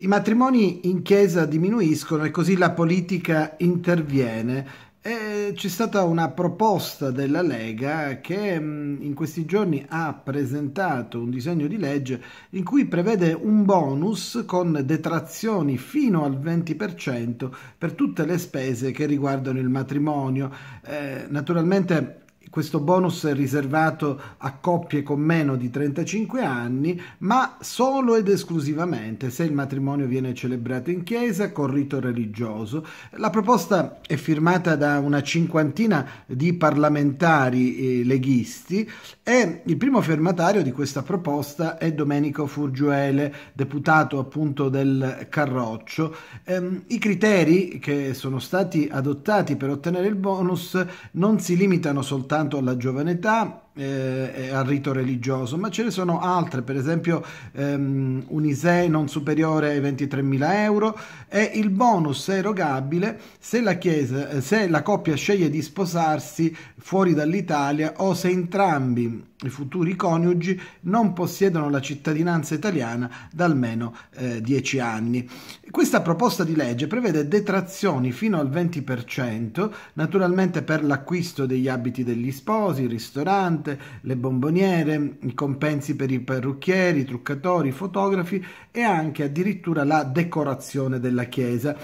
I matrimoni in chiesa diminuiscono e così la politica interviene. E c'è stata una proposta della Lega che mm, in questi giorni ha presentato un disegno di legge in cui prevede un bonus con detrazioni fino al 20% per tutte le spese che riguardano il matrimonio. Eh, naturalmente questo bonus è riservato a coppie con meno di 35 anni, ma solo ed esclusivamente se il matrimonio viene celebrato in chiesa con rito religioso. La proposta è firmata da una cinquantina di parlamentari eh, leghisti e il primo firmatario di questa proposta è Domenico Furgiuele, deputato appunto del Carroccio. Ehm, I criteri che sono stati adottati per ottenere il bonus non si limitano soltanto soltanto alla giovane età eh, al rito religioso, ma ce ne sono altre, per esempio ehm, un ISEE non superiore ai 23.000 euro e il bonus è erogabile se la, chiesa, eh, se la coppia sceglie di sposarsi fuori dall'Italia o se entrambi i futuri coniugi non possiedono la cittadinanza italiana da almeno 10 eh, anni. Questa proposta di legge prevede detrazioni fino al 20%, naturalmente per l'acquisto degli abiti degli sposi, il ristorante, ristorante, le bomboniere, i compensi per i parrucchieri, i truccatori, i fotografi e anche addirittura la decorazione della chiesa.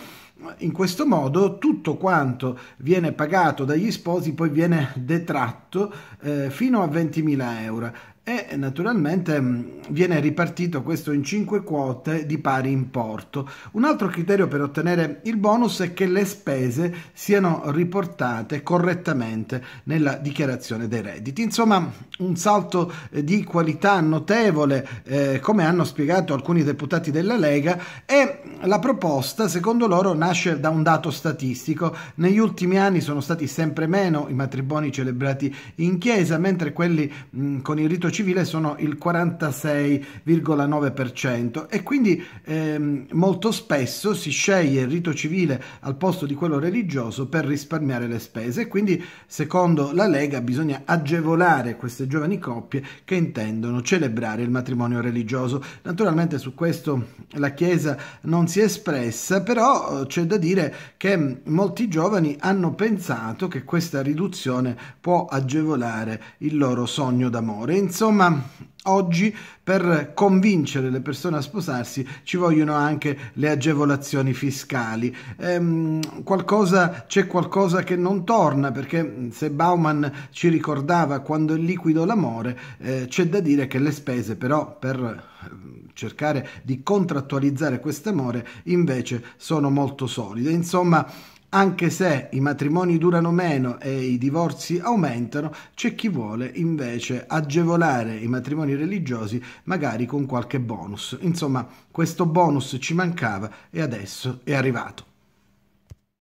In questo modo tutto quanto viene pagato dagli sposi poi viene detratto eh, fino a 20.000 euro e naturalmente mm, viene ripartito questo in 5 quote di pari importo. Un altro criterio per ottenere il bonus è che le spese siano riportate correttamente nella dichiarazione dei redditi. Insomma, un salto eh, di qualità notevole, eh, come hanno spiegato alcuni deputati della Lega, e la proposta, secondo loro, nasce da un dato statistico. Negli ultimi anni sono stati sempre meno i matrimoni celebrati in chiesa, mentre quelli mh, mm, con il rito civile sono il 46,9% e quindi ehm, molto spesso si sceglie il rito civile al posto di quello religioso per risparmiare le spese e quindi secondo la Lega bisogna agevolare queste giovani coppie che intendono celebrare il matrimonio religioso. Naturalmente su questo la Chiesa non si è espressa, però eh, c'è da dire che molti giovani hanno pensato che questa riduzione può agevolare il loro sogno d'amore. Insomma, oggi per convincere le persone a sposarsi ci vogliono anche le agevolazioni fiscali. Ehm, qualcosa, c'è qualcosa che non torna perché se Bauman ci ricordava quando è liquido l'amore, eh, c'è da dire che le spese però per eh, cercare di contrattualizzare quest'amore invece sono molto solide. Insomma, anche se i matrimoni durano meno e i divorzi aumentano, c'è chi vuole invece agevolare i matrimoni religiosi magari con qualche bonus. Insomma, questo bonus ci mancava e adesso è arrivato.